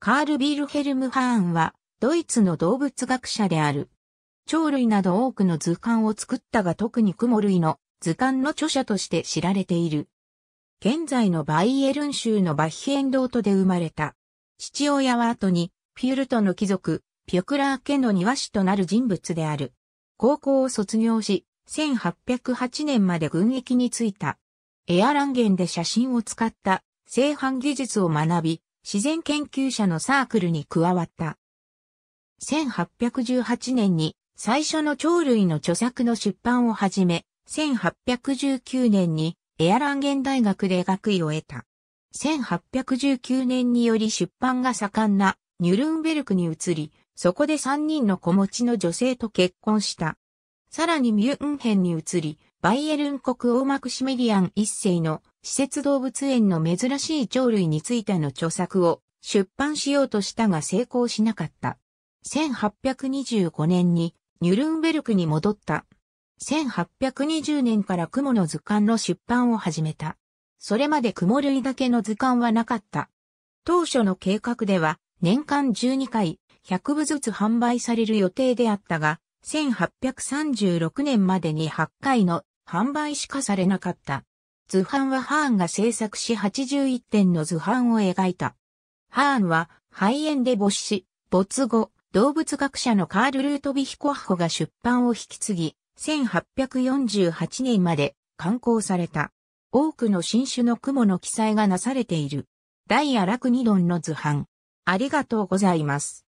カール・ビールヘルム・ハーンは、ドイツの動物学者である。鳥類など多くの図鑑を作ったが特に雲類の図鑑の著者として知られている。現在のバイエルン州のバッヒエンドートで生まれた。父親は後に、フィュルトの貴族、ピュクラー家の庭師となる人物である。高校を卒業し、1808年まで軍役に就いた。エアランゲンで写真を使った製版技術を学び、自然研究者のサークルに加わった。1818年に最初の鳥類の著作の出版を始め、1819年にエアランゲン大学で学位を得た。1819年により出版が盛んなニュルンベルクに移り、そこで3人の子持ちの女性と結婚した。さらにミュンヘンに移り、バイエルン国王マクシメリアン一世の施設動物園の珍しい鳥類についての著作を出版しようとしたが成功しなかった。1825年にニュルンベルクに戻った。1820年から雲の図鑑の出版を始めた。それまで雲類だけの図鑑はなかった。当初の計画では年間12回100部ずつ販売される予定であったが、1836年までに8回の販売しかされなかった。図版はハーンが制作し81点の図版を描いた。ハーンは肺炎で没死、没後、動物学者のカール・ルートビヒコハホが出版を引き継ぎ、1848年まで刊行された。多くの新種の雲の記載がなされている。ダイア・ラクニドンの図版。ありがとうございます。